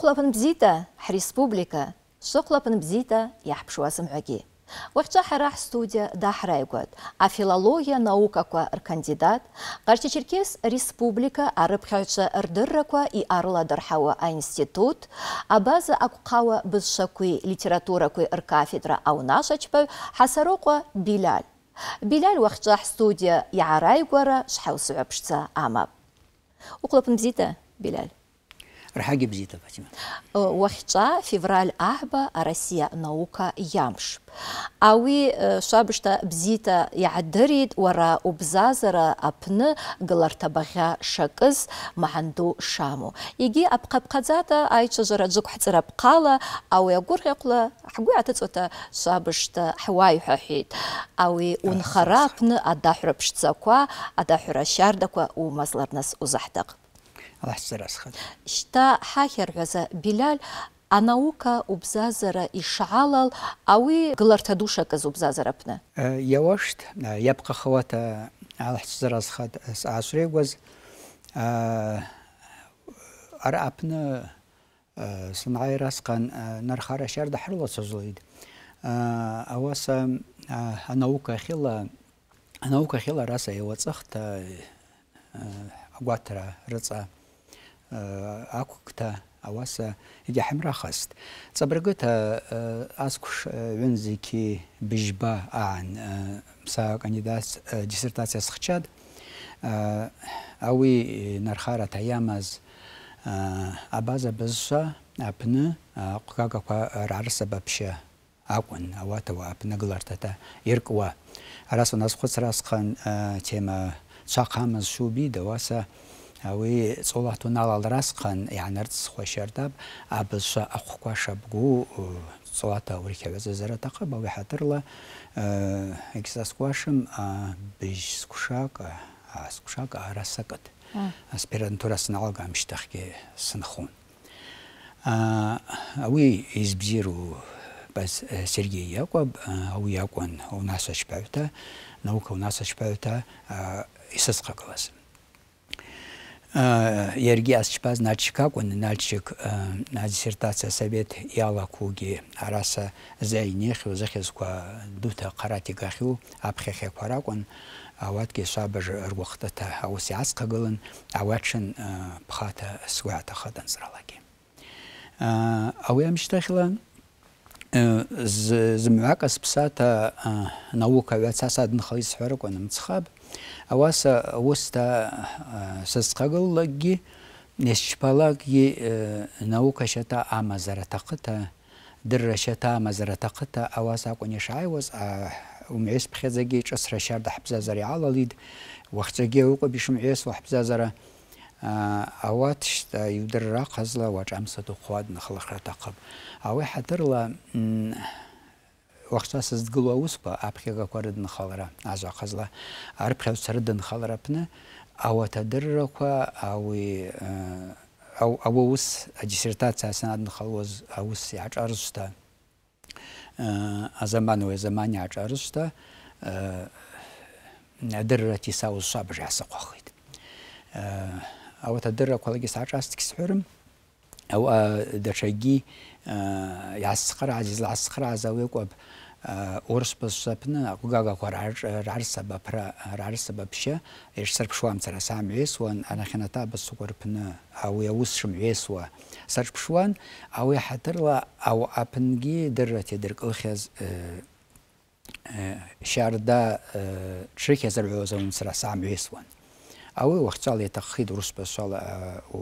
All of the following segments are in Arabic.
شقلبن بزيتا حريسبوبليكا شقلبن بزيتا يحبشواسم عجي Уақытша харақ студия дахра егөд. А филология наукаква кандидат, черкес республика арыпхайча ырдырраква и арыладырхауа институт, а база акуқауа бізшакуи литературакуи ыркафедра аунашачпау хасароква Билал. Билал уақытша студия яарай гора шхаусуапшца амап. Уқлапын бзита, Билаль рхаги бзита фатима э, уахьчӏа февраль а россия наука ямш ауи э, шабшта бзита йгӏадыритӏ уара убзазара апны гылартабагъьа шакӏыз магӏанду шаму йгьи апхъапхъадзата айчважвара джвыквхӏцӏырапхъала ауи агвыргъьахъвла хӏгвы йгӏатыцӏуата швабыжта хӏуайхӏвахӏвитӏ ауи унхара апны адахӏвра пшдзаква адахӏвра щардаква умазларныс узахӏдакъ ласырасхат шта хахерваза биляль а наука убзазара ишалал ауи гларта душа каз убзазарапна э, явашт э, япка хвата ласырасхат э, асрегваз ара апна санайрасхан нархара шарда хрло созлид аваса а наука хила а наука хила раса явацхта агватра рца акукта ауаса иди хаст. цӏабыргыта аскуш вензики бижба агӏан са кандидат диссертация схчатӏ ауи нархарата таямаз, абаза бызшва апны къвкӏакӏаква ргӏарысабапща акӏвын ауат ауи апныгылартата йыркӏуа Арасы унасхвыцра асхъан тема чвахъамыз шуби ауаса уи цӏолат унала лрасхан игӏанарцӏсхуащардап абызшва ахъвква шабгу цӏолата урихагӏвазазара атахъыпӏ ауи э, хӏатырла йгьсаскӏуашым э, быжь сквшакӏ сквшакӏ ара сакӏытӏ аспирантура сангӏалга амщтахьгьи сынхун ауи йызбзиру бас э, Сергей Яков ауи йакӏвын унасачпагӏвта наука унасачпагӏвта йсыскъагылаз Ерге асчпаз нарчика кон нарчик на диссертация совет яла куги араса зайнех захесква дута каратигахю апхехе паракон аватке сабыж рвахтата ауси асқагылын аватшын пхата суата хадан сралаги ауям штахила змвакас псата наука вяцасадын хайс хөркон мцхаб Аваса уста сасқагаллаги нешпалаги э, наука шата амазара тақыта дырра шата амазара тақыта аваса кунешайвас умес пхезаги часра шарда хбзазари алалид вахцаги уқа бишмес вахбзазара ауат шта юдырра қазла вачамсату қуад нахлахра тақып ауи хатырла уақытша сыздгыл ауыспа апхега көрдін халара аза қазла арып хәусірдін халарапны ауатадыррақуа ауи э, ауыз э, диссертациясын адын халуыз ауыз ачарыста э, азаман замане ачарыста дырра тисауыз шабы жасы қоқиды ауатадырра колагис ачастық сөрім او دشجي يعسقر عزيز العسقر عزاوي قب ორსპასაპნა გაგაყარარ რარსაბაფრა რარსაბაფშა ესერფშუამ წრასამ ესვან ანახენატა ბსუყორფნა ავე უსშმ ესვა სერფშუან ავე ჰატრლა ავ აპნგი დერათე დერკლხეზ შარდა ჩიქეზერ ვეოზონ წრასამ ესვან أو وقت على تخيد روس بسال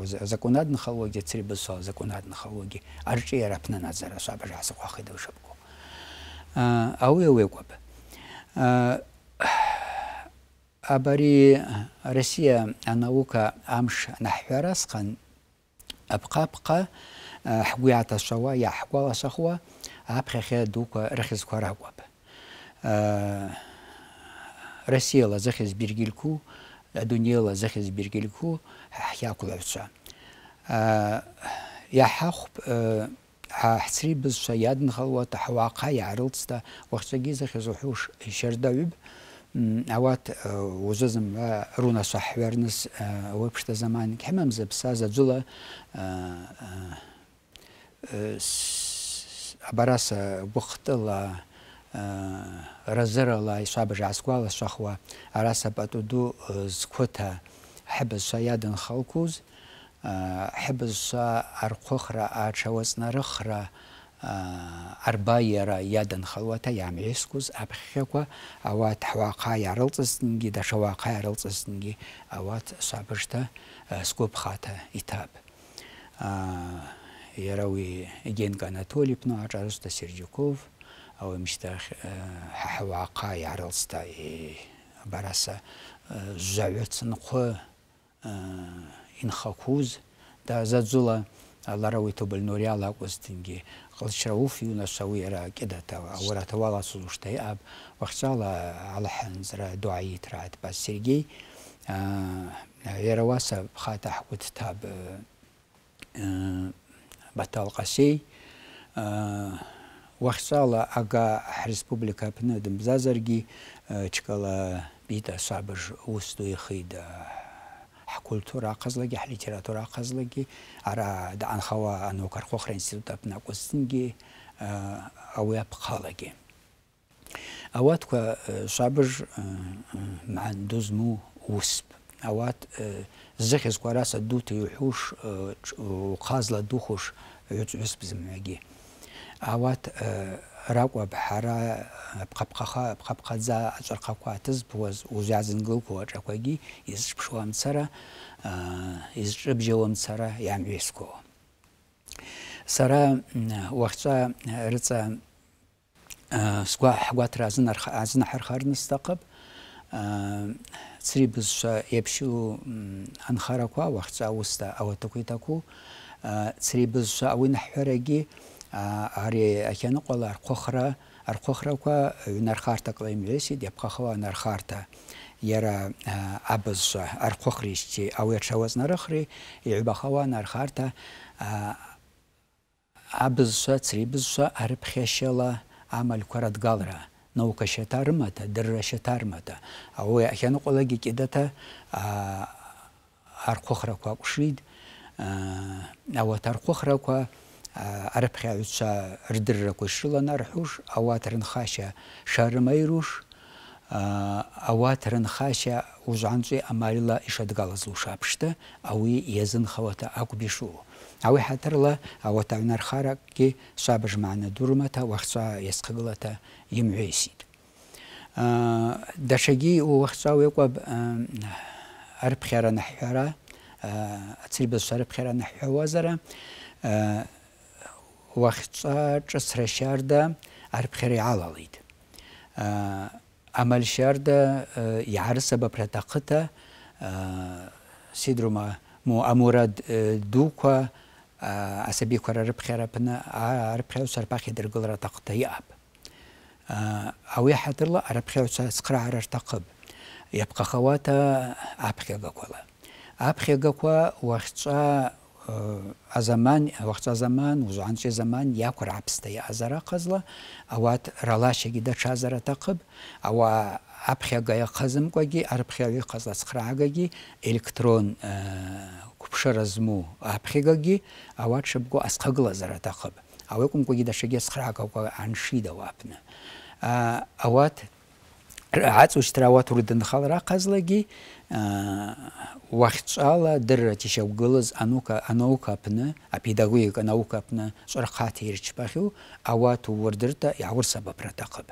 زكوناد نخلوجي تري بسال زكوناد نخلوجي أرجع ربنا نزار سوى برجع سوى خيد وشبك aue آه، ueguaba. آه، أبري روسيا أنوكا أمش نحوى رسقا أبقى أبقى آه، حقوي عطشوا يا حقوى وسخوا أبقى خير دوكا رخز كورا وابا روسيا لا زخز بيرجيلكو الدنيا لا حياكو عطشا يا حقب ҳасри бызшва яд нхалуата ҳауаққа яърылцда уахчагиз хизухуш шердаҩб ауат узы зымгӏва рунашва хӏгӏварныс ауи пшта заман хӏымам запсаз аджвыла абараса гвыхтӏыла разырала йшвабыж гӏасгвалашвахуа араса пӏатӏу ду зквыта хӏыбызшва яд нхалкуз ҳыбызшва архъвыхра атшауацӏнарыхра арбайара йадынхалуата йгӏамгӏвискуз апхьаква ауат хӏуахъа йгӏарылцӏызтынгьи даша уахъа йгӏарылцӏызтынгьи ауат швабыжта сгвыпхата йтапӏ йара ауи генка анатолий пны гӏашӏарышвта сердюков ауи мыщтахь хӏуахъа йгӏарылцӏта бараса жвагӏвы цынхъвы инхақәуз даазаӡула лара уи ҭобольнори ала акәызҭынгьы ҟылшьрауф иҩнацәа уи иара кьыдаҭала ауратауала сузуштай аб уахҵәала алҳанҵра дуаиҭраат ба сергеи иара уаса бхата ҳгәыҭҭаб батал ҟасеи уахҵәала ага ҳреспублика аԥны дымбзазаргьы чкала бита сабыж ус ду ихида აკულტურ ახაზლეგი ლიტერატურ ახაზლეგი არა და ანხავა ანუ ხარხოხრ ინსტიტუტად ნაკოსინგი აუე აფხალეგი ავათ ყა საბჟ მანდუზმუ უსპ ავათ ზეხეს ყარასა დუთი უშ ხაზლა დუხუშ ეჭვის ბიზმეგი ავათ ракӏуэ бхьэрэ пхъэпхъэхъэ пхъэпхъэдза ӏэщӏэркъэкӏуа тызбуэз узязынгылкӏуэ чӏэкӏуэги изыщ пшхуэмцэрэ изыщӏыбжьэуэмцэрэ ям уескӏуэуэ. Сара уахъчӏэ рыцӏэ сгуа хӏгуатыр азынахьыр хъарны стэкъып цри бызшва епщу анхараква уахъчӏэ уыста ауатыкви таку цри бызшва ауи нахӏхӏвараги არი ახენი ყოლა არ ხოხრა არ ხოხრავა ვინარ ხარტა კლაიმლესი დიაფ ხოხავა ნარ ხარტა იარა აბაზ არ ხოხრიში ავერ შავაზნარ ხრი იუბა ხოვა ნარ ხარტა აბზსა ცრიბზსა არ ფხეშელა ამალ ქარად გალრა ნოუკა შეთარმათა დრა შეთარმათა აუე ახენი ყოლა გიკედათა არ ხოხრა ყვაკშვიდ აა ნავა თარ ხოხრა ყვაკშვიდ арабхя үтса ырдырра хуш аватрын ауатырын хаша шарымайруш аватрын хаша узанцы амарила ишадгалазу шапшта ауи езын хавата акубишу ауи хатырла ауатавнар хараки сабыжманы дурмата уақытса есқыгылата емуесид дашаги у уақытса уекуаб арабхяра наххара ацрибез арабхяра наххауазара وقتا چسر شرده عربخري علاليد آه، عمل شرده آه، يعرس ببرتقته آه، سيدرما مو امورد دوكا عصبي كورا ربخيرا بنا عربخيو سرباخي درقل رتقته يأب او يحضر الله عربخيو سقرا عرر تقب يبقى خواتا عبخيو قولا عبخيو قولا وقتا азаман вахта заман узанче заман як рапсте азара кызла ават ралашеги да чазара тақып ава апхягая кызым коги арпхягай кызла сыраагаги электрон э, купшаразму апхягаги ават шабго асхагла зара тақып авекум коги да шеге сыраагаго аншида вапна э, ават аҵушьҭра ауаҭ дынхалара аҟазлагьы уахьҵәала адыррат ишьақәгылаз анаука аԥны апедагогик анаука аԥны ҵәырхаҭа ирчпахьоу ауаҭ ууардырта иаурсабапра аҭахып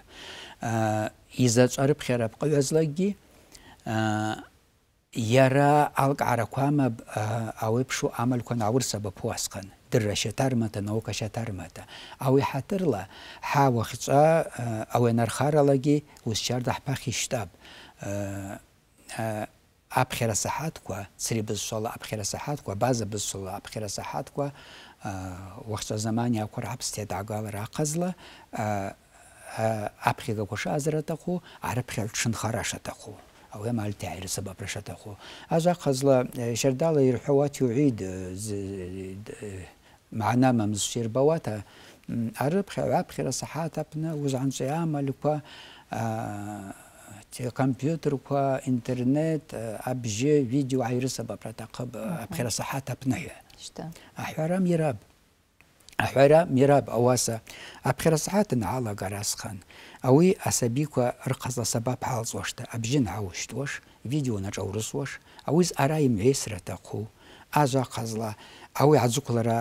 изаҵәарыԥхьара апҟаҩазлагьы иара алкаарақәа амаб ауеиԥшу амалқәа наурсабаԥу асҟан در درشترمتا نوکا شترمتا اوی حترلا حا وخصا اوی نرخارا لگی وز شردح خیشتاب اب خیر سحات کو سری بزصلا ابخیر صحات کو بعض اب خیر سحات کو وخت زمانی اکور را داګال اب ابخیګه کوش ازرته خو عرب خل چن خراشه ته خو او مال تعير سبب رشته خو از ازا قزله شردال يرحوات يعيد بواتا عرب خير ئەرب خير صحات ابنا وزعن وزان جیامە آه، تي كمبيوتر وكا انترنت آه، ابجي فيديو عيرسه ببراتا ببرتقب آه، بخير صحه تبنيه احوارا ميراب احوارا ميراب اواسا صحات نعالا غراس خان اوي اسابيكو رقص سبب حال زوشتا نعوشت عوشتوش فيديو نجاورس نجورسوش اويز ارايم عيسره تقو ازا قزلا აუე აძუკლარა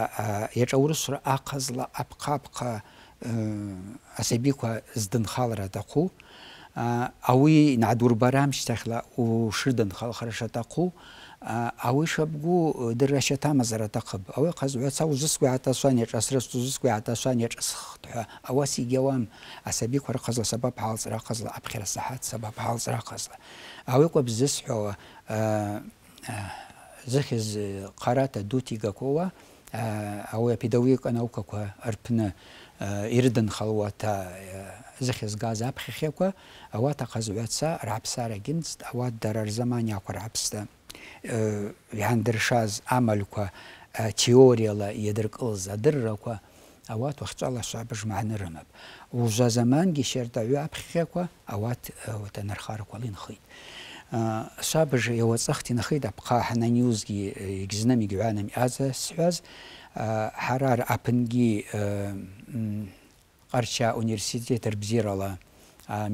ეჭაურის აყაზლა აფყაფყა ასებიქვა ზდნხალრა დაყუ აუე ნადურბარამ შეხლა უშირდნ ხალხრაშა დაყუ აუე შაბგუ დერაშა თამაზრა დაყბ აუე ყაზუაცა უზისკვე ათასვანი ეჭასრეს უზისკვე ათასვანი ეჭსხთა აუასი გევამ ასებიქვა ხაზლა საბაბ ხალზრა ხაზლა აფხერა საჰად საბაბ ხალზრა ხაზლა აუე ყვებ ზისხო აა зыхьыз қарата дутига кова ауя педагогика наука ква арпны ирдын халуата зыхьыз газ апхихеква ауа тақазуатса рапсара гинст ауа дарар замания ква рапста яндыршаз амалква теорияла едіркылыз адырраква اوات وختشالا صعب جمعنا رمب وجا زمان جي شير دعوا ابخيكوا اوات وتنرخار كولين خيط сабыжы иауацахт инахид апҟа ҳананилзгьы егьзнам э, игьҩанам аӡа сҳәаз ҳарар э, аԥынгьы ҟарча э, университет рбзирала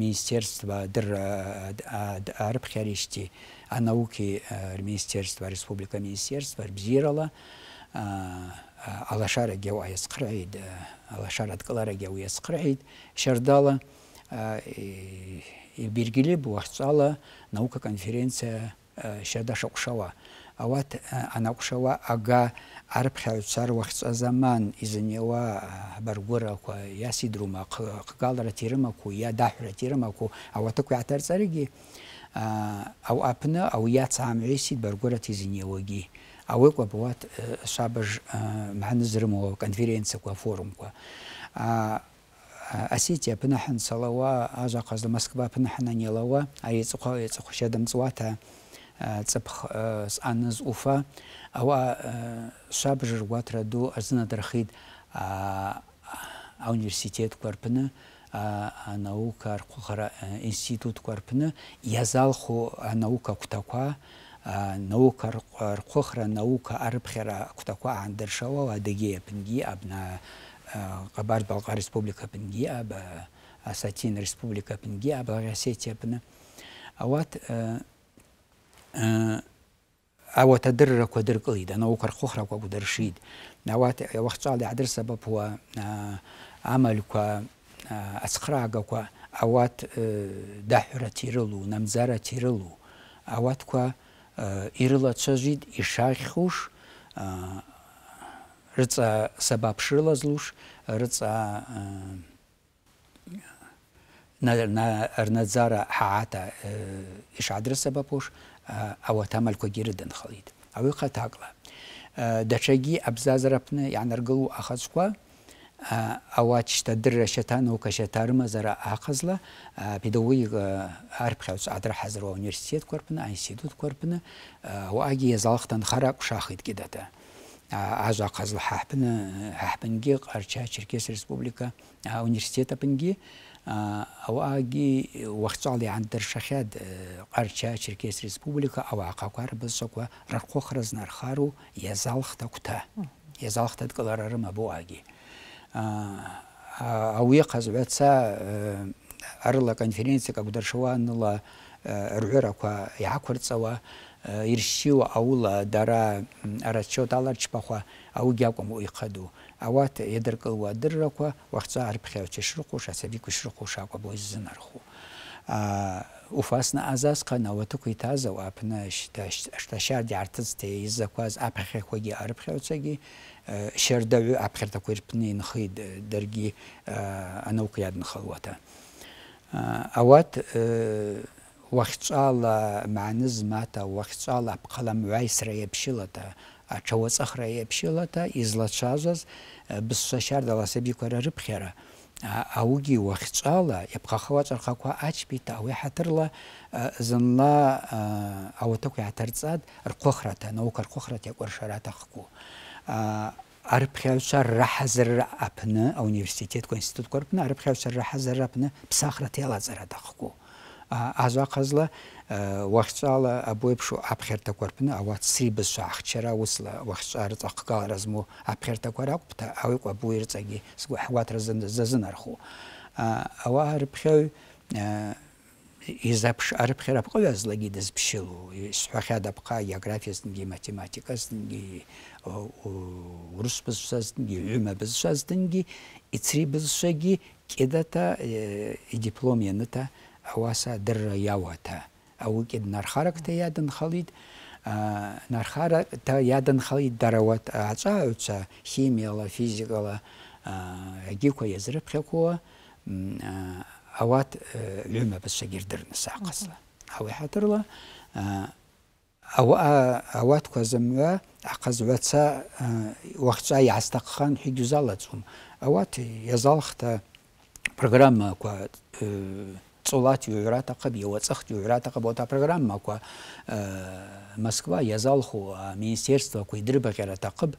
министерство дыр арыԥхьаришьти анауки министерство республика министерство рбзирала алашарагьа уаиасҟырҳәеит алашара адкыларагьа уиасҟырҳәеит шьардала бергиле буарцала наука конференция э, шада шокшала. Ават анакшала э, ага арпхаҩцар уахьҵазаман изынеуа абаргәырақәа э, иасидрума хгаларат ирымақәу иа даҳәрат ирымақәу ауаҭықә иааҭарҵаргьы ау апны ау иацаамҩеисит баргәырат изынеуагьы ауекәа буат шабаж мҳаны зрымоу конференциақәа форумқәа осетия пынахан салауа ажа қазды москва пынахана нелауа аецыхо ецыхо цуата, цыпх аныз уфа ауа шабжыр ду азына дырхид университет көрпіні, наука арқухара институт язал язалху наука кутаква наука арқухра наука арбхера кутаква андыршауа адыге пинги абна кабар балга республика пинги аба асатин республика пинги аба гасетия пина ават او تدر کو در قلید انا وکر خخرا کو درشید نوات وخت على عدر سبب هو آه، عمل کو آه، اسخرا کو اوات آه، دحره تیرلو نمزره تیرلو اوات کو ایرلا تشجید اشاخوش რცა საბაბშილაზლუშ რცა на на арназара хаата иш адреса бапуш ава тамал когирден халид ави хатакла дачаги абзазрапне янаргалу ахазква ава чта дра шатан ока шатарма зара ахазла педагоги арпхаус адра хазро университет корпна институт корпна ва аги язалхтан хара кушахит кидата аза қазыл хапны э, хапнге арча черкес республика э, университет пнге э, ауаги вахцали андыр шахад қарча черкес республика авақа қар біз соква рарқо хразнар хару язалхта кута язалхта ткаларарыма буаги ауе қазуатса арла конференция как даршуанла рүраква яқурцава ირშიო აულა დარა არაჩო დალარჩ ბახვა აუ გიაკომ უიხადუ ავათ ედერკლვა დერრაკვა ვახცა არ ფხევ ჩეშრუ ასები კუშრუ ხუშა ყო ბოიზენ არხუ ა უფასნა აზას ყანავათ ქვითაზა ვაფნა შტა შარ ჯარტს თე იზაკვას აფხე ხოგი არ ფხევ ცეგი შერდავი აფხერთა ქირპნი ნხი დერგი ანუ ქიადნ ხალვათა ავათ уахьчӏвала мгӏанызмата, уахьчӏвала хӏпхъаламгӏвайсра йапщылата, атшауацӏахра йапщылата йызлачважваз бызшва щардала асабиквара рыпхьара. ауги уахьчӏвала йапхъахауа чӏархъаква ачпита ауи хӏатырла зынла ауатаква йгӏатарцӏатӏ рхъвыхрата наука рхъвыхрата йакӏвыршарата хку арыпхьагӏвчва ррахӏазырра апны ауниверситетква институтква рпны арыпхьагӏвчва ррахӏазырра апны псахрата йалацӏарата хку аза қазла э, уақытша абойпшу апхерта көрпіні ауа шу шахчара усла уақытша арыз аққа разму апхерта көрапта ауық абойрцаги сгу хват разын зазын арху ауа рыпхеу э, изапш арыпхера пқоязлаги дызпшилу сухадапқа географиясынги математикасынги урус бызшасынги үмә бызшасынги ицри бызшаги кедата э, диплом еныта حواسا در ياوتا او كد نرخارك تا يادن خليد آه نرخارك تا يادن خليد دروات اتساوتسا химияла физикала агиква يزربخكو اوات لما بس гирдерны сақасла او хатырла او اوات козымга ақазватса уақытша ястаққан хигюзалацум اوات язалхта программа صلات جوجراتا قبي يوصخ جوجراتا قب وتا برنامج ماكو مسكوا يزال خو مينستيرستو كو يدرب غير تقب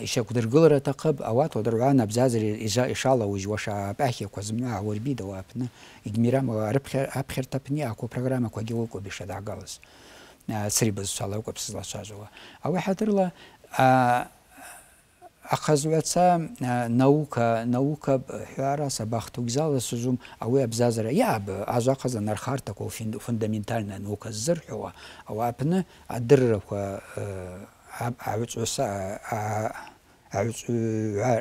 ايش قدر رتقب او تو ودرعانا بزازر ايجا ان شاء الله وجوا شا باخي كو زمنا وربي دو دوابنا ادميرام ربخر ابخر تبني اكو برنامج كو جيو كو بشدا غالس سريبز بز كو بسلا شاجوا او حضر لا аҟазҩаца наука наукаб ҳәара сабахҭыгәзала сызум ауи абзазара иааб ажвахаз анархарҭақәа фундаментальная наука ззырҳәауа ауаа апны адыррақәа агӏвычӏвгӏвса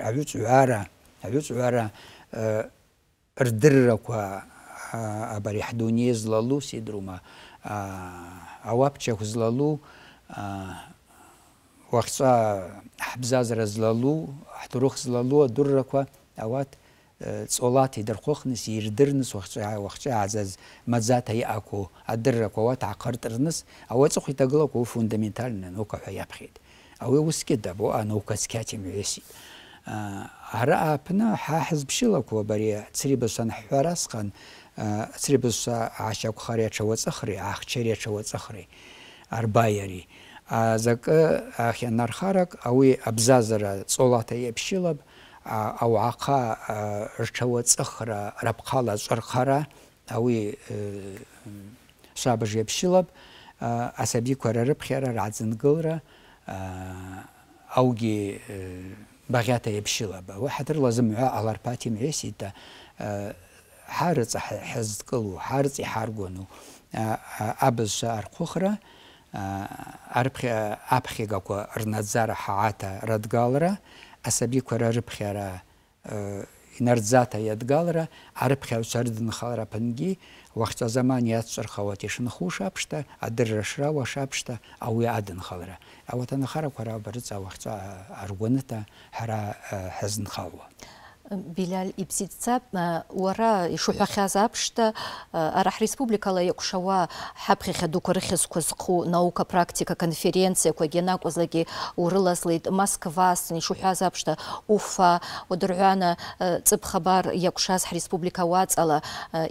агӏвычӏвгӏвара агӏвычӏвгӏвара рдыррақәа абари ҳдуней злалу сидрума ауапчахә злалу وەخچا حبزا زرەزلەلو احتروخ زلەلووە دوورڕەکە ئەوات سۆڵاتی دەرخۆخنس یردرنس وەخچە عزەز مەزات هەیە ئاکۆ ئەدرڕەکەەوە تاقەرترنس ئەوە چخی تەگڵک و فوندەمنتالن ئەوکە هەیە بخیت ئەوەی وسکت دەبوو ئەنەو کەسکاتی موێسی هەرا ئاپنا حاحز بشیڵەکەوە بەریە چری بەسەن حواراسقان چری اه، بسە عاشە خوخارێکەوە چەخری ئاخچێریەکەوە چەخری ئەربایەری. закы ахьанархарак ауи абзазара цӏолата йапщылапӏ ауагӏахъа ртшауацӏыхра рапхъала чӏвархара ауи швабыж йапщылапӏ асабиква рарыпхьара ргӏадзынгылра аугьи багъьата йапщылапӏ ауи хӏатырла зымгӏва аларпати йымгӏвайситӏта хӏарыцӏа хӏызкӏылу хӏарыцӏа йхӏаргвану абызшва архъвыхра Э, арбхи апхи гако рназар хаата радгалра асаби кура рбхира э, инарзата ядгалра арбхи усардын халра панги вахта заман яц шархават ишин хушапшта адыршра вашапшта ауи адын халра а вот ана хара кура э, бар за вахта аргуната хара хазн халва Биләл ибситсап уара ишуҳәахьаз аԥшда арахь республикала иакәшауа ҳаԥхьаҟа дуқәа рыхьызқәа зху наука практика конференциақәагьы анакәызлагьы урылазлеит москвас ишуҳәаз аԥшда уфа удырҳәана ҵыԥхабар иакәшаз ҳреспублика уаҵала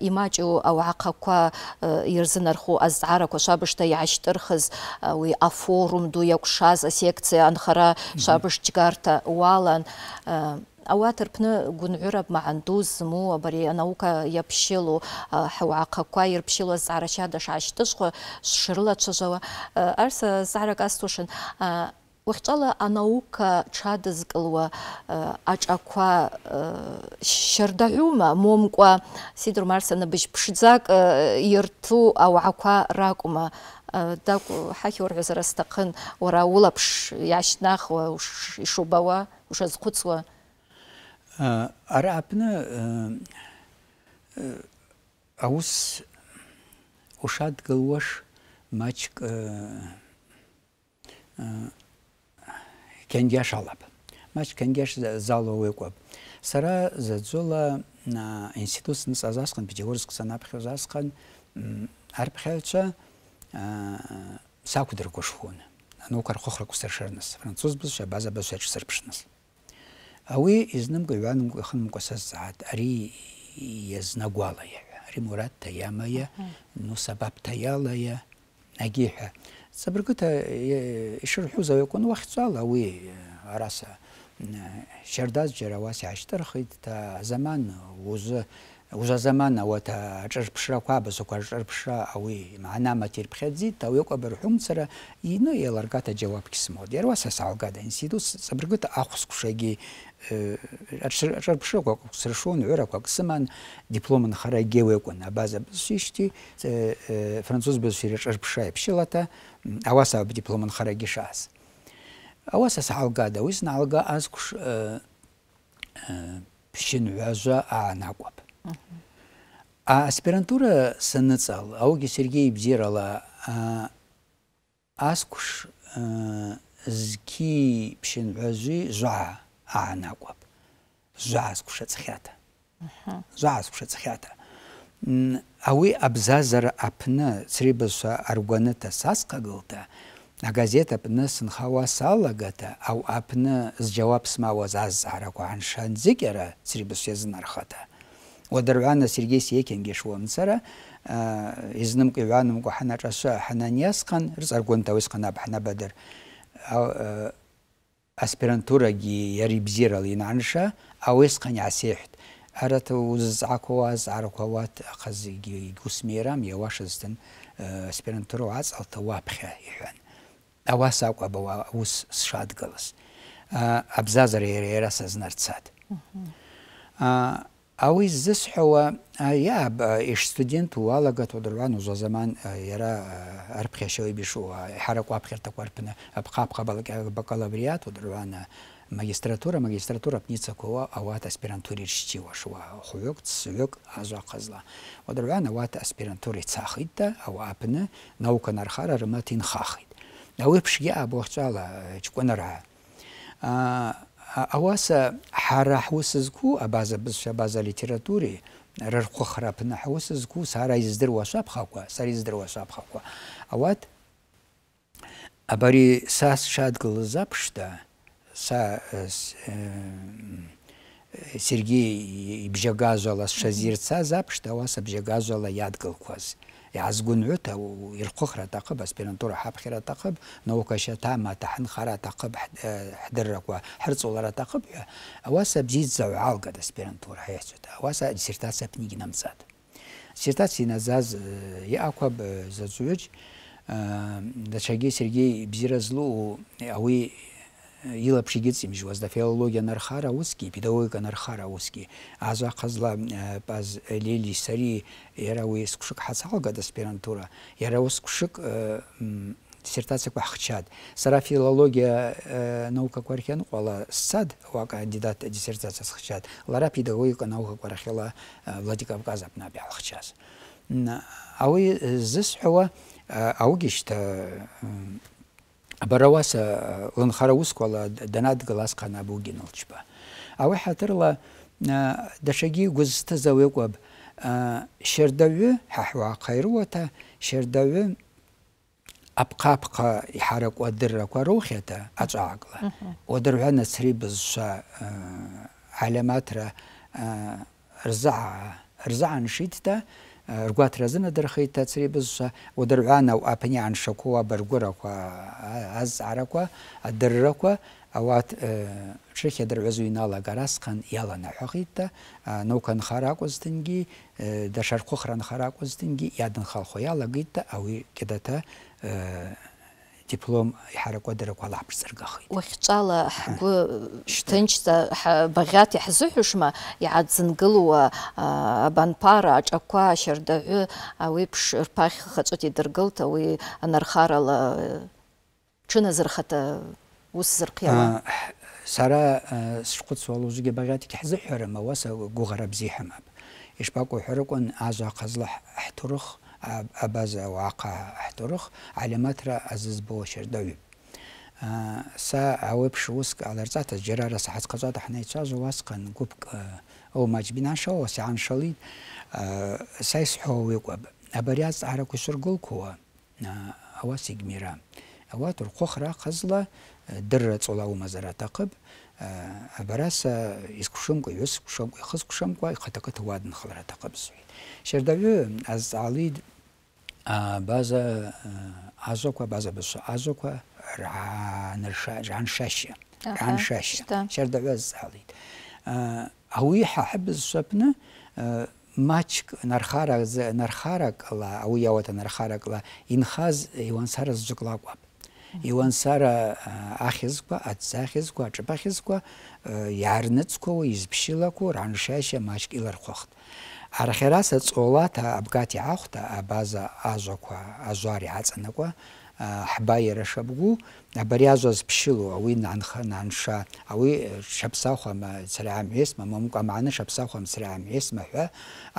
имаҷу ауаахъақәа ирзынарху азҵаарақәа шабышта иаашьҭырхыз уи афорум ду иакәшаз секция анхара шабышџьгарҭа уалан ауат рпны гунгӏвыраб магӏандуз зму абари анаука йапщылу хӏуагӏахъаква йырпщылу азцӏгӏара щарда шгӏащтӏышвхуа шрылачважвауа арса зцӏгӏаракӏ асуашын уахьчӏвала анаука тшадызкӏылуа ачаква щардагӏума момкӏва сидор марса набыжь пшдзакӏ йырту ауагӏаква ракӏвма дакӏв хӏахӏуыргӏвазара стахъын уара улапш йгӏащтӏнахуа йшубауа ушазхъвыцуа Э, арабны э, э, аус ушат гылуаш мачк кенгеш алап. Мач кенгеш залу көп. Сара задзола институт сыныс азасқан, Петербургск санапхи азасқан, арпхелча сакудыр кошхуны. Ну, кар хохра кустаршарнас. Француз біз, база біз сәрпшнас. ავი იზნემკი ვანმკი ხნმკი საზად არი იზნაგვალაია არი მურად თაიამაია ნუ საბაბ თაიალაია ნაგიჰა საბრგუთა შურჰუ ზაიკონ ვახცალა ავი араса შერდაზ ჯერავას აშტრხით და ზამან უზ უზა ზამანა ვათა ჭრფშრაქვა ბსოქვა ჭრფშრა ავი მანა მათირფხედი და უეკობერ ჰუმცრა ინო ელარგათა ჯავაბქის მოდი რვასა საალგადა ინსიდუს საბრგუთა ახსკშეგი ачарпшыгәак сыршон өрәкәк сыман дипломын хара геуекун абаза сишти э, э, француз без сире ачарпшай пшилата аваса дипломын хара гишас аваса салгада уйсна алга азкуш э, пшин вяза анаквап а аспирантура сыныцал ауги сергей бзирала азкуш зки пшин вязы жаа аанакӏуэп. Жьасху шэцӏхьатэ. Жьасху Ауи абзазара апны црибызшва аргваныта саскъагылта, агазет апны сынхауа салагата, ау апны зджавап смауаз аззараква аншандзыкӏьара црибызшва йазынархата. Уадыргӏвана Сергей Сиекингеш уамцара изнымкӏ гӏванымкӏва хӏанашӏашва хӏананйасхъан рыцӏаргванта ауи схъанапӏ хӏнабадыр. асперантурагьы иарибзирала инанша ауесҟан иаасеиҳәт арат узызҵаақәауаз арақәауат ахазгьы игәыс меирам иауашазҭан асперантура уаҵалта уаԥхьа иҳәан ауаса акәаб ус сшадгылаз абзазара иара иара сазнарцад ئەوەی زسحەوە یا ئش ستودنت وا لەگەت و دەروان و زۆزەمان ێرە هەر پێشەوەی بیشوە حرەکوا بخێتە کوەرپنە ئەبقاپ قەبڵک بەقەڵە بریات و магистратура магистратура пніцакова ават аспірантурі шчівашва хуёк цвёк ауаса хара хусызку абаза бызша база литературе рырху храпна хусызку сара издырва шапхаква сара издырва шапхаква ават абари сас шадгыл запшта са сергей ибжагазала шазирца запшта вас ибжагазала ядгылквас يعزقون ويلقخرة تقب اسبيرانتورا حاب خيرا تقب نوكشا تاما تحن خرا تقب آه، حدرك وحرص ولرا تقب اواسا بزيد زو عالقة اسبيرانتورا حيحسوتا اواسا ديسيرتاسا بنيجي نمسات ديسيرتاسي نزاز آه، يأكوب آه، زازوج دشاقي سرقي بزيرا اوي ила пшигетсим жуазда филология нархара уски, педагогика нархара уски. Аза хазла э, паз лели сари ярауи скушык хацалгад аспирантура, ярауи скушык э, диссертация квахчад. Сара филология э, наука квархен қала сад ва кандидат диссертация схчад. Лара педагогика наука квархела Владикавказ апна бялхчаз. Ауи зысхуа аугишта ბარავას ლონხარავუს ყოლა დანად გლას ხანა ბუგინოჩბა ავე ხატრლა დაშაგი გუზსთა ზავეყვაბ შერდავი ჰაჰვა ყაირუვათა შერდავი აფყაფყა იჰარაკვა დერრაკვა როხეთა აწააგლა ოდერვანა სრიბზშა ალематра рзаа рзаан шитта რგვათ რაზნადრხი თაცრიბს ოდრვანა აფნიან შოკოა ბერგურაკვა აზ არაკვა ადრრაკვა ავათ შეხედრ ვეზუინალა გარასხან იალანა ხიტა ნოკან ხარაკოსტინგი და შარხო ხრან ხარაკოსტინგი იადან ხალხო იალა გიტა ავი კედათა диплом иҳаракәадарақәа алаҳԥшҵыргахит уахьҿала ҳгәы шҭынчӡа багъиат иаҳзыҳәошма иҳадзынгылуа абанԥара аҿақәа ашьардаҳәы ауеиԥш рԥахь хаҵәыт идыргылт ауи анархарала ҽыназырхата ус зырқиауа сара сшхәыцуала узгьы багъиатик ҳзыҳәарым ауаса гәыӷара бзиаҳамап ишбакәу ҳәарыкәын ажәа ахазла ҳҭурых أبز واقع احترخ على متر أزز بوشر دوي آه، سا عوب شوسك على رزات الجرارة ساحة قزات حنا يتشاز واسقا قوب آه، أو ماجبين عن شو سعان شليد آه، سايس حو يقوب أبرياز عركو سرقل كوا أواسي جميرا أواتر قخرة قزلة درة صلاو مزرة تقب აბარას ის ქუშამკო ის ქუშამკო ხის ქუშამკო ხათაკა თვადნ ხლარა თაყებს შერდავი აზ ალი ბაზა აზოქვა ბაზა ბეს აზოქვა რანშა ჟანშაში ჟანშაში შერდავი აზ ალი აუი ჰაჰბს შაპნა მაჩკ ნარხარა ნარხარა კლა აუი ავატა ნარხარა კლა ინხაზ ივანსარას ჯკლაკვაპ ივანსარა ახესკვა აცახესკვა ჭაბახესკვა იარნეცკო იზფშილაკო რანშაშე მაშკილარ ხოხთ არხერასაც ოლათ აბგათი ახთა აბაზა აზოკვა აზვარი აცნაკვა ҳба иара шабгу абариазоз ԥшьылу ауи нанша ауи шаԥсахәама цара амҩесма мамкәа амааны шаԥсахәам цара амҩесма ҳәа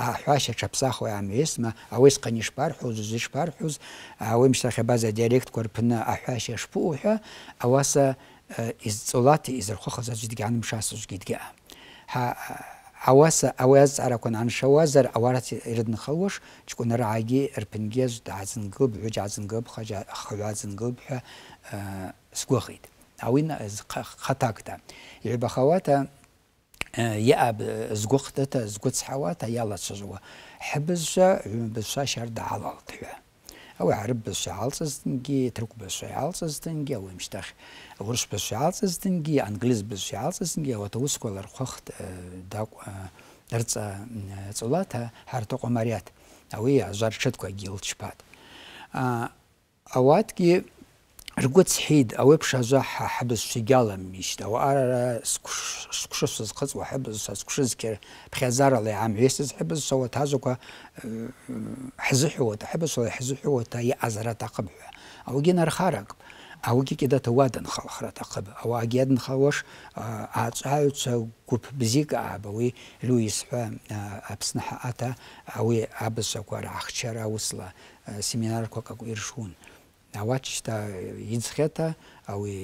аҳәашьа шаԥсахуа амҩесма ауи сҟан ишԥарҳәоз узы ишԥарҳәоз ауи мшьҭахь абаз адиалектқәа рԥны аҳәашьа шԥыҟоу ҳәа ауаса изҵолата изырхәахаз аӡә дгьаанымшасызгьы дгьаам حواسة أواز أراكن عن شوازر أوارت إرد نخوش تكون رعاجي إربنجيز عزن قلب عج عزن قلب خج خلو عزن قلب ح آه، سقوخيد أوين خطاك تا يعبا خواتا آه، يأب زقوختة زقوت حواتا يلا تشجوا حبزة بزشة شرد على الطيوة აუ არბეს ალცესტენგი თურქბეს ალცესტენგი აუ იმშტახ რუსბეს ალცესტენგი ინგლისბეს ალცესტენგი აუ თუ სკოლარ ხოხთ და დარცა წოლათა ჰარტო ყომარიათ აუ ია ზარჩეთქა გილჩფად ა ავატკი ргәы цҳид ауеиԥш аӡәы ҳабызшәа игьаламишьт ауаарара сқәшысызхыҵуа ҳыбызшәа сқәшызқьар ԥхьаӡарала иаамҩесыз ҳыбызшәа ауат азақәа ҳзыҳәуата ҳыбызшәала иҳзыҳәуата иҟаз ара аҭахып ҳәа ауагьы нархарак ауагьы кьыда ҭауад нхалхра аҭахып ауаагьы адынхалуаш ааҵәаҩцәа гәыԥ бзик ааб ауи луис ҳәа аԥсны ҳаҟаҭа ауи абызшәақәа раҳхчара усла семинарқәак акәиршун ნავაჩთა იძხეთა აუი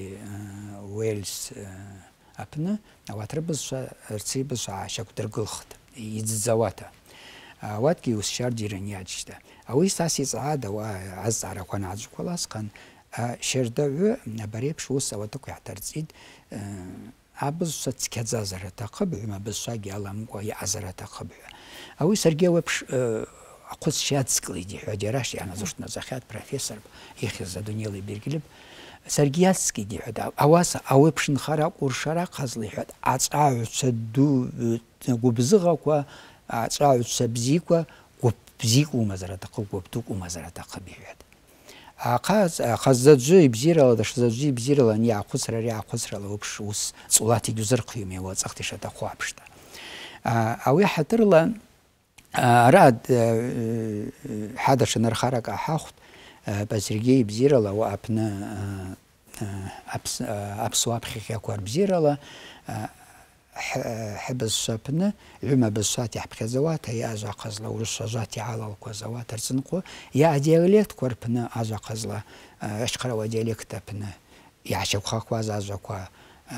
უელს აპნა ნავატრებს რცებს აშაკდერგულხთ იძძავათა ავატკი უს შარჯირენი აჩშთა აუი სასიცადა ვა აზარახან აჯქოლასხან შერდავე ნაბარიებს უს ავატკი ატარცით აბსს ცკეძაზარათა ხბი მაბსაგი ალამ ყოი აზარათა ხბი აუი სერგეევ қосшиатскілі де өдераш яна зұртына захиат профессор ехеза дүниелі белгіліп сәргиятский де өді ауасы ауы пшынхара ұршара қазылы өді аца өтсі ду э, губзыға куа аца өтсі бзі куа губзик умазаратақы губдук умазаратақы бе өді қаз қаздаджы ибзирала да шазаджы ибзирала не ақусра ре ақусрала өпш ус цулати дюзыр құйме өтсақтышата қуапшта ауы хатырла арад ҳада шанархарак ахахут базргьы бзирала уа апны аԥсуа аԥхьахьақәа рбзирала ҳбызшәа біз ҩыма бызшәат иаҳԥхьаӡауата иажаха зла урышажат иалалқәаз ауат рзынҟәы Аза рпны ажаха зла ашьхарауа диалект апны Э,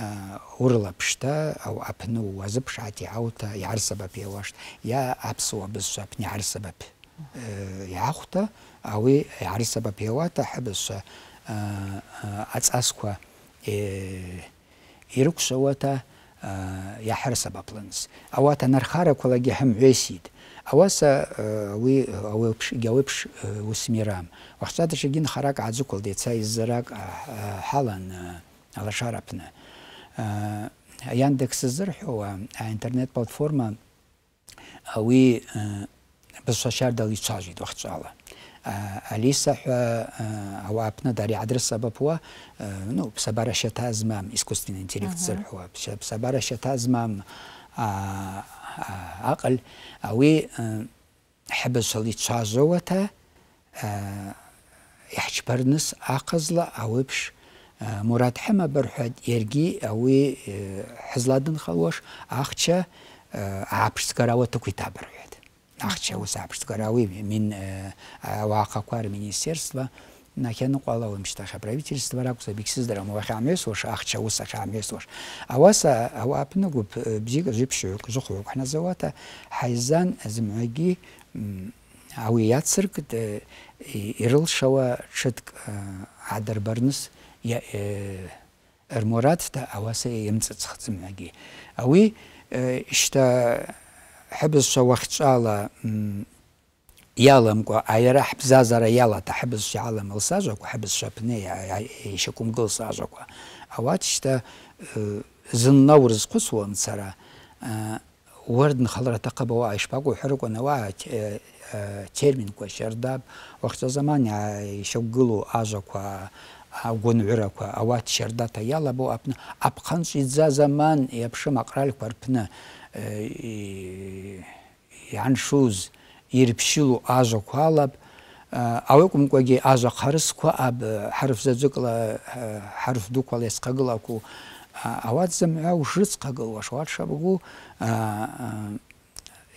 урлапшта ау апну уазапшати аута ярсабап явашт э, я апсуабс апни ярсабап яхта ауи ярсабап явата хабс ацасква э, э ирксуата яхрсабапланс авата нархара колаги хам весит аваса ауи ауепш гявепш усмирам вахсадашигин харак азукол деца иззарак халан алашарапна آه، yandex.zr xewa a internet platforma awi آه، آه، بالشاشار دل يتشاجي دو وقت شالا أليسا حوا هو أبنا داري عدر السبب هو نو بسبارة شتا زمام إسكوستين انتليكت زرحوا بسبارة شتا زمام عقل أوي حبس اللي تشاجوتا يحجبرنس أقزلا أويبش мурад ҳымабар ҳәа иаргьы ауи ҳызладынхалуаш э, ахча э, ааԥшӡгарауа дықәиҭабырҳәеит ахча ус ааԥшӡгарауи мин э, ауаахақәа рминистерство нахьаныҟәала мшьҭахь аправительство ракәзар биксыздырам уахьаамҩасуаш ахча ус ахьаамҩасуаш ауаса ауааԥны гәыԥ бзиак зыԥшьҩык зыхәҩык ҳназауата ҳаизан зымгӏагьы ауи иацыркт ирылшауа ҽыдк аадырбарныс آه، أرمورات تا أواسا يمتص خدمة أوي آه، إشتا حبز شوخت شالا يالم كو ايرا حبزا زرا يالا تحبز شعلا ملساجا كو حبز شابني يشكم قل ساجا اوات شتا آه، زن نورز قصوى مسرا ورد نخلرة تقبوا اشباقو حرقو نوا تيرمين كو شرداب وقت زمان يشغلوا اجا كو агәынҩырақәа ауат шьардаҭа иалабо апны аԥханҵә заман аман иаԥшым аҟралқәа рпны ианшуз ирԥшьылу ажәақәа алап ауакәымкәагьы ажәа харысқәа аб харф ҳарф заҵәыкла ҳарф дуқәала иазхагылақәу ауат зымҩа ушрыцхагылуа шауат шабгу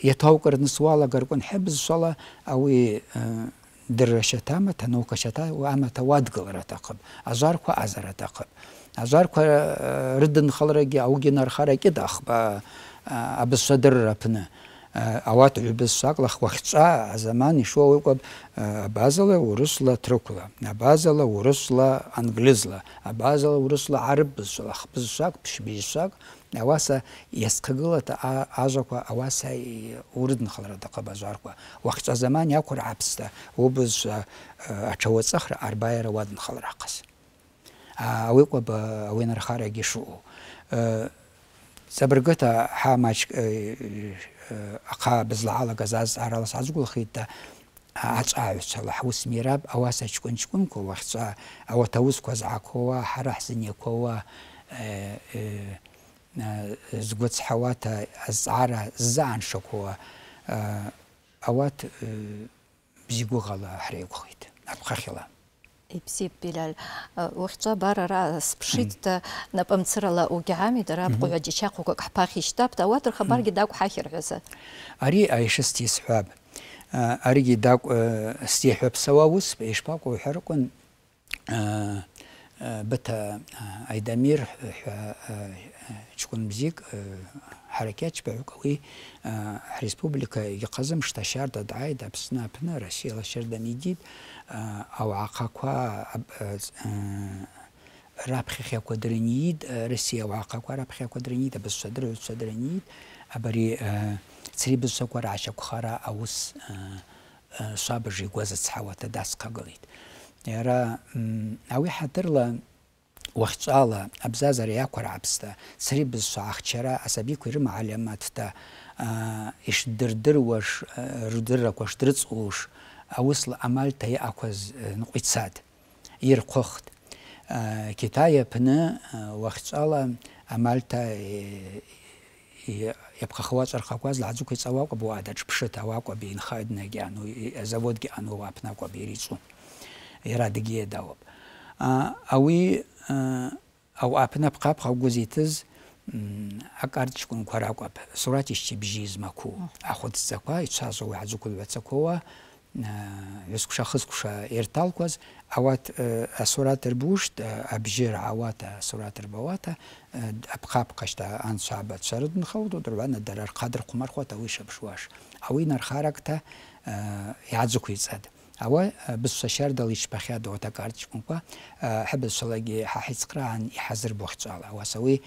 иаҭаукырныс уалагаркәан ҳәбызшәала ауи дырашата ма тануқашата амата уадгылара тақып азар ку азара азар ку рыдын халараги ауген архара ки дақба абысса дырарапыны ауат үбісак лақ уақытса азаман ишу ауыгып базала урысла трукла базала урысла англизла базала урысла арып бізсак пішбейсак ауаса иазхъагылата ажваква ауаса урыдынхалратахъа базарква уахьчӏва заман йаквыргӏапста убызшва атшауацӏыхра арбайара уадынхалрахъаз ауи кӏваба ауи нархарагьи шуъу цӏабыргыта хӏа мачӏкӏ ахъа бызлагӏалагаз азцӏгӏарала сгӏаджвгвылхитӏта ачӏвагӏагӏвчвала хӏуыс мираб ауаса чкӏвынчкӏвынква уахьчӏва ауат ауысква згӏаквауа хӏара хӏзынйаквауа زگوت حواتە ئەزعاە زان شەکەوە ئەوات بزیگوغەڵە هەرێ بخیت نەبخەخیڵە. بسيب بلال وقتا بارا راس بشيت نبم تسرى لا وقعامي دراب قوة جيشاق وقع باخي شتاب تواتر خبار قداك حاخر عزا أري أيش استي سحاب أري قداك استي حب سواوس بإيش باق وحرق бита айдамир чкунбзик ҳаракат чпаукуи республика йиқазым шташарда дайда снапна россияла шардан идит ау ақаква рапхиха квадранид россия ау ақаква рапхиха квадранид бас садра садранид абари црибсаква рашакхара аус сабжи гуаза цхавата дас кагалит ێرە ئەوەی حەتر لە وەختچاڵە ئەبزازەر یا کوەراپستە سری بساخچێرە ئەسەبی کوێرم عالەمەتتە ئیش دردر وەش رودرە کۆشترت ئوش ئەوس لە ئەمال تەیە ئاکۆز نقیسات ئیر قۆخت کتایە پنە وەختچاڵە ئەمال تا يبقى خواز لعزو كي تسواق بوادج بشتا واقو بين خايد نجانو ازاود جانو وابنا كو بيريتسو ئێرادگیە داوە ئەوی ئەو ئاپنە بقا بخە گوزی تز ئەکار چکون کۆراکە سوڕاتیشتی بژی زمەکو ئاخۆت زەکوای چازەوە حزوکل بەچەکەوە لەس کوشە خز کوشە ئێرتال کۆز ئەوات ئەسۆراتر بوشت ئەبژێر ئاواتە سووراتر بەواتە ئەبقاپ قەشتا ان چابەت سەردن خەوت و دەروانە دەرەر قادر قمەرخۆتەوەی شەبشواش ئەوەی نەرخارەکتە یاجکوی چەد. ئەوە شەر دڵیش بەخیا دەوەتەکارچ بووکە حبل سڵێکی حاحیچقران حەزر بۆ خچاڵ ئەوەسەوەی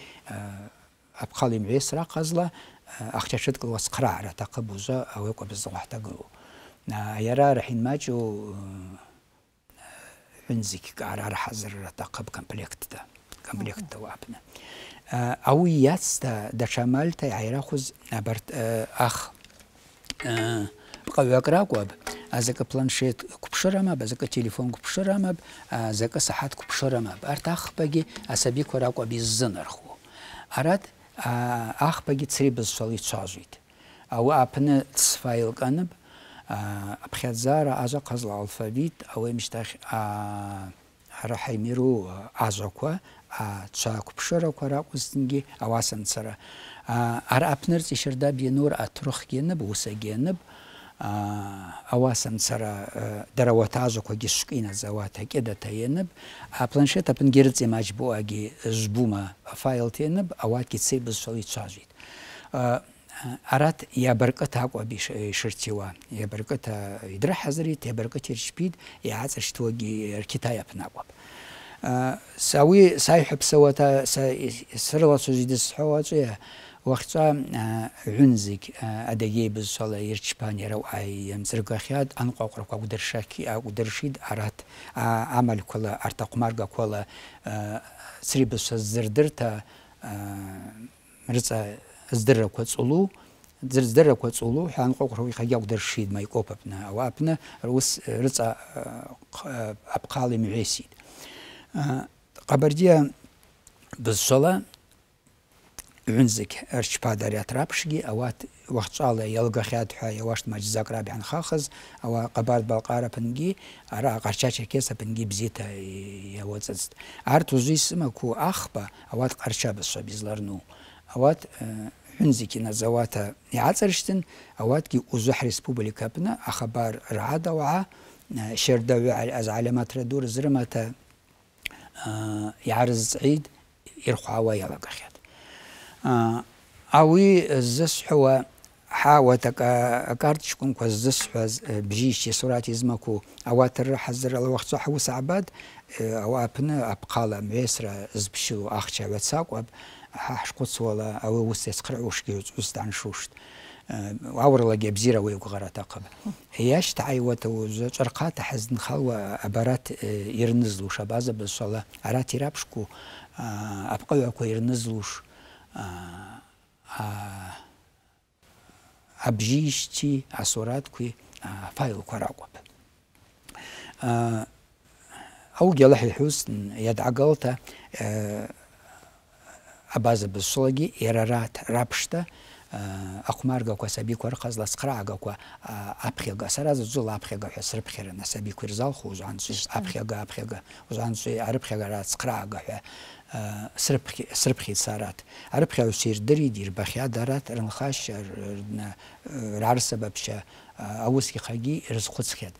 ئەبقاڵی موێ سرا قەزڵە ئەخچەشت گڵوەس قرارە تەقە بووزە ئەوەی کۆ بزڵحتە گڵ یارا ڕحینماچ و هنزیکی کارار حەزرە تەقە بکەمپلێکتدا کەمپلێکتەوە ئاپنە. ئەو یاستە دەچەمەل تا عێرا خوز ئەبەر ئەخ. ყავაკრაკვაბ აზეკა პლანშეტ ქუფშორამაბ აზეკა ტელეფონ ქუფშორამაბ აზეკა საათ ქუფშორამაბ არ დახბაგი ასაბი ქორაკვაბი ზნერხო არად ახბაგი ცრიბს სოლი ჩაჟით აუ აპნე ცფაილკანბ აფხაზარა აზა ყაზლა ალფავით აუ ემშტახ ა რაჰიმირუ აზოკვა ა ჩაკუფშორაკვა რაკუსტინგი ავასანცარა ა არ აპნერც იშერდა ბინურ ატროხგენბ უსეგენბ ئەوە سەمسرە دەرەوە تازۆکۆگی سکینە زەواتە کێ دەتەێنب ئاپلەنشێتە پنگرت ئێماج بۆ ئەگی زبوومە فیل تێنب ئەواتکی سەی بزسەوی چاژیت. ئارات یا بەرکە تاکوە شرچیوە یا بەرکەتە درە حەزری تێبەرکە تێشپید یا عچەشتۆگی ئەرکیتایە پناوە. ساوی سای حبسەوە تا سەرەوە سوزی دەستحەوە چە وقتا آه، عنزك آه، أدعي بزصلا يرتشبان يرو أي مزرقاخيات أن قاقرقا قدرشاكي آه، قدرشيد أرات عمل كلا أرتقمارقا كلا سري بزصا زردرتا مرزا زدرا كوتسولو زدرا كوتسولو حان قاقرقا خيا قدرشيد ما يقوبنا أو أبنا روس رزا أبقالي معيسيد قبرديا بزصلا عنزك ارش بادر يترابشجي اوات وقت صالة يلقى خيات حايا واشت ما جزاك رابع عن خاخز او قبارد بالقارة بنجي ارا قرشاشة كيسة بنجي بزيتا يوزست ارتو زي سمكو اخبا اوات قرشا بالصبيزلرنو اوات أه، عنزك نزواتا يعصرشتن اوات كي ازوح ريسبوبليكا بنا اخبار رعادة وعا أه، شردوي از علامات ردور زرمتا أه، يعرز عيد يرخوا ويلقى خيات اوی زسحوا حاوت اكارتشكم كو زسحوا بجيشي صوراتي زمكو اواتر حزر الوقت صح وسعباد او ابنا ابقال ميسرا زبشو اخشا وتساقب حشقوت ولا او وسيسقرعوش وستعنشوشت واورلقي بزيرة ويقغرة تقب هياش تعيوت وزرقات حزن خلوة أبارات يرنزلوش أبازة بالصلاة أراتي رابشكو أبقوا يرنزلوش აა აბჟიშტი ასორატკი ფაილი ყარაყობ. აა აუ გელაჰი ჰუსნ يدაგალთა აა აბაზა ბსოლგი ერარათ რაფშტა აკუმარგა ყასაბი ყარ ხაზლას ყრაგა ყა აფხელგა სარაზო ზულ აფხელგა სრფხერნა საბი ყირზალ ხუზანს აფხელგა აფხელგა ზანს არფხელგა რაც ყრაგა ხა აა سربخي سارات عربخي وسير دري دير بخيا دارات رنخاش العرس ببشا اوسكي خاجي رزق خيت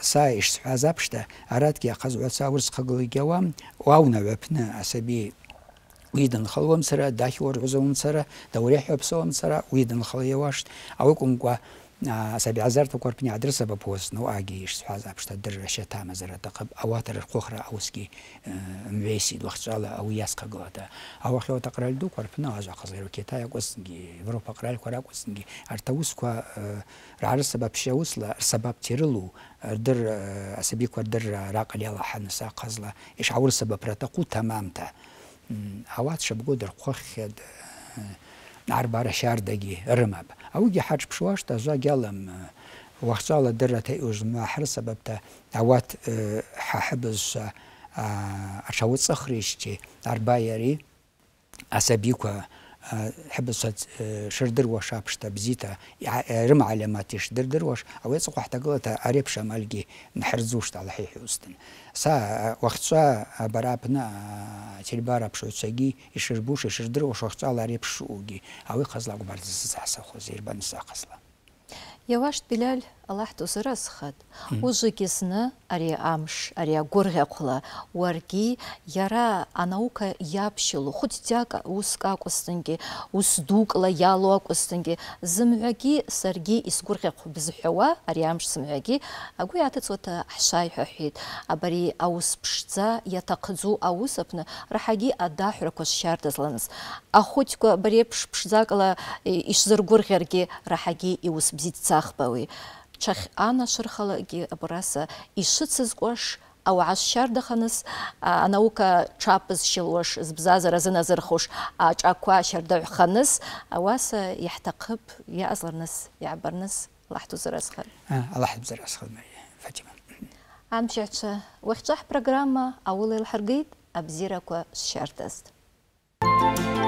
سايش عذابشتا عرات كي قز عسا ورزق قلقيوام واونا وبنا عسبي ويدن خلوم سرا داخي ورعزوم سرا دوريح وبسوم سرا ويدن خليواش اوكم Асабиазарту корпни адреса бы поз, ну аги иш сфаза, пшта держа шета мазара тақып, аватар кохра ауски мвеси лахчала ау яска гата. Авахи ота кральду корпна ажа хазару китая косинги, Европа краль кора косинги, артаус ква рар сабаб шеусла, сабаб тирилу, дыр асаби ква дыр ракали алахан сақазла, иш аур сабаб ратаку тамамта. Ават шабгу дыр кохед, арбара шьардагьы рымап ауигьы ҳаҿԥшуашт ажва гьалам уахҵәала адырра узмаҳар сабапта ауат ҳаҳыбызшва аҽауҵыхрижьҭеи арба иареи асабиқәа حبست شردر وش أبشت بزيتا رم علامات شردر وش أويس قح تقول تعرف شمال جي نحرزوش على حي حوستن سا وقت سا برابنا تل براب شو تجي يشربوش شردر وش وقت على ريب شو جي أوي خزلا قبل زس حس خزير بنسا خزلا Яваш Белял Аллаҳ дузыразхад. Узыкисны ари амш, ари агәырӷьақәла, Уарги иара анаука иаԥшьыло, хәыҷӡак уск акәысҭангьы, ус дукла иалоу акәысҭангьы, зымҩагьы саргьы исгәырӷьахә бзыҳәауа, ари амш зымҩагьы, агәы иааҭыҵуата ҳшааиҳәахәит. Абари аус ԥшӡа иаҭахӡу аус аҟны раҳагьы адаҳәрақәа А Ахәыҷқәа абари еиԥш ԥшӡакла э, ишзыргәырӷьаргьы раҳагьы иус ахбауи ҽахьҟана шырхалагьы абараса ишыцызкуаш ауаа сшьардаханыс анаука ҽапызшьылуаш збзазара зыназырхуш аҿақәа шьардаҩханыс ауаса иаҳҭахып иаазларныс иаабарныс лаҳтузыр азхад алаҳбзыр азхад фатима амшьаҽа уахьҿаҳ программа ауыла илҳаргеит абзиарақәа сшьардаз Thank you.